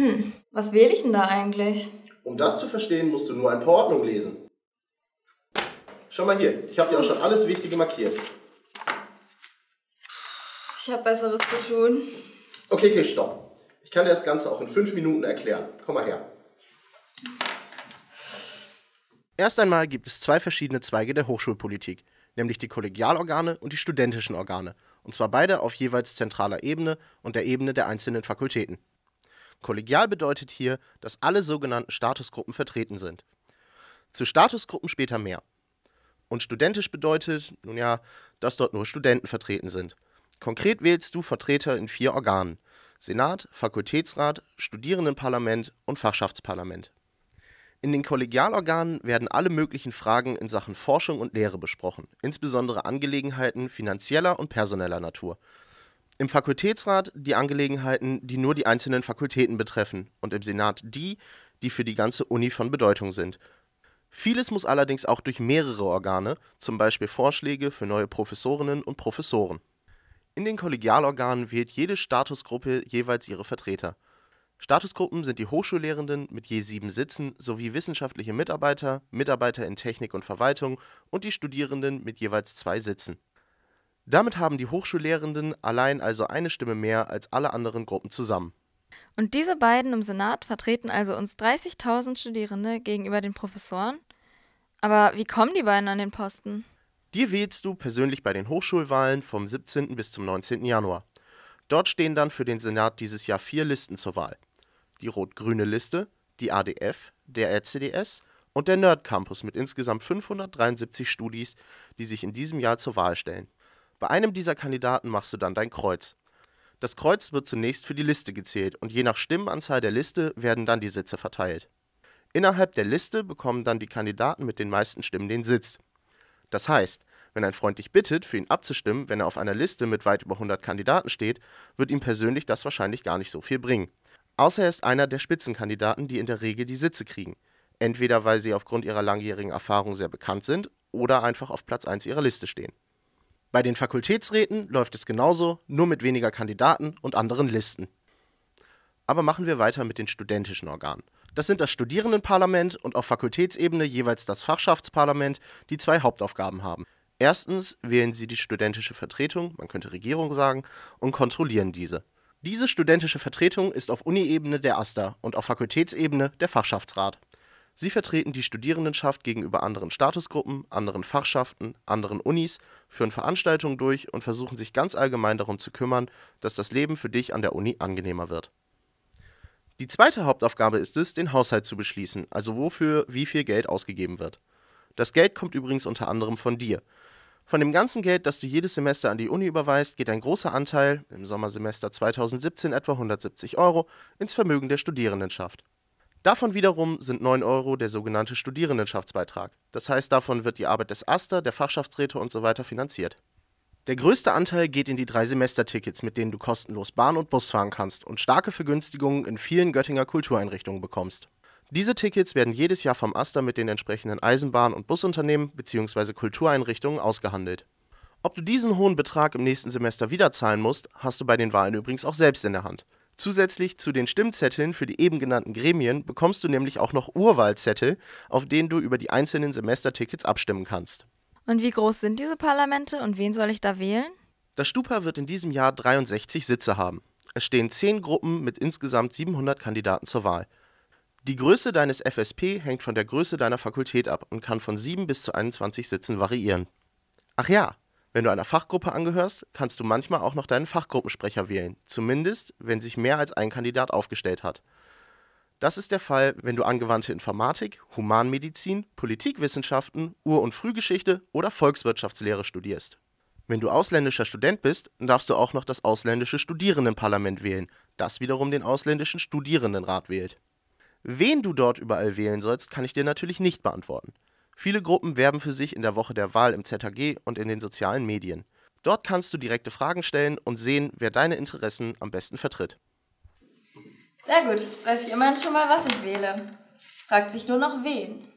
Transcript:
Hm, was wähle ich denn da eigentlich? Um das zu verstehen, musst du nur ein paar Ordnungen lesen. Schau mal hier, ich habe dir auch schon alles Wichtige markiert. Ich habe Besseres zu tun. Okay, okay, stopp. Ich kann dir das Ganze auch in fünf Minuten erklären. Komm mal her. Erst einmal gibt es zwei verschiedene Zweige der Hochschulpolitik, nämlich die Kollegialorgane und die studentischen Organe, und zwar beide auf jeweils zentraler Ebene und der Ebene der einzelnen Fakultäten. Kollegial bedeutet hier, dass alle sogenannten Statusgruppen vertreten sind. Zu Statusgruppen später mehr. Und studentisch bedeutet, nun ja, dass dort nur Studenten vertreten sind. Konkret wählst du Vertreter in vier Organen. Senat, Fakultätsrat, Studierendenparlament und Fachschaftsparlament. In den Kollegialorganen werden alle möglichen Fragen in Sachen Forschung und Lehre besprochen, insbesondere Angelegenheiten finanzieller und personeller Natur im Fakultätsrat die Angelegenheiten, die nur die einzelnen Fakultäten betreffen und im Senat die, die für die ganze Uni von Bedeutung sind. Vieles muss allerdings auch durch mehrere Organe, zum Beispiel Vorschläge für neue Professorinnen und Professoren. In den Kollegialorganen wählt jede Statusgruppe jeweils ihre Vertreter. Statusgruppen sind die Hochschullehrenden mit je sieben Sitzen sowie wissenschaftliche Mitarbeiter, Mitarbeiter in Technik und Verwaltung und die Studierenden mit jeweils zwei Sitzen. Damit haben die Hochschullehrenden allein also eine Stimme mehr als alle anderen Gruppen zusammen. Und diese beiden im Senat vertreten also uns 30.000 Studierende gegenüber den Professoren? Aber wie kommen die beiden an den Posten? Die wählst du persönlich bei den Hochschulwahlen vom 17. bis zum 19. Januar. Dort stehen dann für den Senat dieses Jahr vier Listen zur Wahl. Die rot-grüne Liste, die ADF, der RCDS und der Nerd Campus mit insgesamt 573 Studis, die sich in diesem Jahr zur Wahl stellen. Bei einem dieser Kandidaten machst du dann dein Kreuz. Das Kreuz wird zunächst für die Liste gezählt und je nach Stimmenanzahl der Liste werden dann die Sitze verteilt. Innerhalb der Liste bekommen dann die Kandidaten mit den meisten Stimmen den Sitz. Das heißt, wenn ein Freund dich bittet, für ihn abzustimmen, wenn er auf einer Liste mit weit über 100 Kandidaten steht, wird ihm persönlich das wahrscheinlich gar nicht so viel bringen. Außer er ist einer der Spitzenkandidaten, die in der Regel die Sitze kriegen. Entweder weil sie aufgrund ihrer langjährigen Erfahrung sehr bekannt sind oder einfach auf Platz 1 ihrer Liste stehen. Bei den Fakultätsräten läuft es genauso, nur mit weniger Kandidaten und anderen Listen. Aber machen wir weiter mit den studentischen Organen. Das sind das Studierendenparlament und auf Fakultätsebene jeweils das Fachschaftsparlament, die zwei Hauptaufgaben haben. Erstens wählen sie die studentische Vertretung, man könnte Regierung sagen, und kontrollieren diese. Diese studentische Vertretung ist auf Uni-Ebene der AStA und auf Fakultätsebene der Fachschaftsrat. Sie vertreten die Studierendenschaft gegenüber anderen Statusgruppen, anderen Fachschaften, anderen Unis, führen Veranstaltungen durch und versuchen sich ganz allgemein darum zu kümmern, dass das Leben für dich an der Uni angenehmer wird. Die zweite Hauptaufgabe ist es, den Haushalt zu beschließen, also wofür wie viel Geld ausgegeben wird. Das Geld kommt übrigens unter anderem von dir. Von dem ganzen Geld, das du jedes Semester an die Uni überweist, geht ein großer Anteil, im Sommersemester 2017 etwa 170 Euro, ins Vermögen der Studierendenschaft. Davon wiederum sind 9 Euro der sogenannte Studierendenschaftsbeitrag. Das heißt, davon wird die Arbeit des Aster, der Fachschaftsräte usw. so finanziert. Der größte Anteil geht in die drei Semestertickets, mit denen du kostenlos Bahn und Bus fahren kannst und starke Vergünstigungen in vielen Göttinger Kultureinrichtungen bekommst. Diese Tickets werden jedes Jahr vom Aster mit den entsprechenden Eisenbahn- und Busunternehmen bzw. Kultureinrichtungen ausgehandelt. Ob du diesen hohen Betrag im nächsten Semester wieder zahlen musst, hast du bei den Wahlen übrigens auch selbst in der Hand. Zusätzlich zu den Stimmzetteln für die eben genannten Gremien bekommst du nämlich auch noch Urwahlzettel, auf denen du über die einzelnen Semestertickets abstimmen kannst. Und wie groß sind diese Parlamente und wen soll ich da wählen? Das Stupa wird in diesem Jahr 63 Sitze haben. Es stehen 10 Gruppen mit insgesamt 700 Kandidaten zur Wahl. Die Größe deines FSP hängt von der Größe deiner Fakultät ab und kann von 7 bis zu 21 Sitzen variieren. Ach ja, wenn du einer Fachgruppe angehörst, kannst du manchmal auch noch deinen Fachgruppensprecher wählen, zumindest wenn sich mehr als ein Kandidat aufgestellt hat. Das ist der Fall, wenn du angewandte Informatik, Humanmedizin, Politikwissenschaften, Ur- und Frühgeschichte oder Volkswirtschaftslehre studierst. Wenn du ausländischer Student bist, darfst du auch noch das ausländische Studierendenparlament wählen, das wiederum den ausländischen Studierendenrat wählt. Wen du dort überall wählen sollst, kann ich dir natürlich nicht beantworten. Viele Gruppen werben für sich in der Woche der Wahl im ZHG und in den sozialen Medien. Dort kannst du direkte Fragen stellen und sehen, wer deine Interessen am besten vertritt. Sehr gut, jetzt weiß ich immerhin schon mal, was ich wähle. Fragt sich nur noch wen.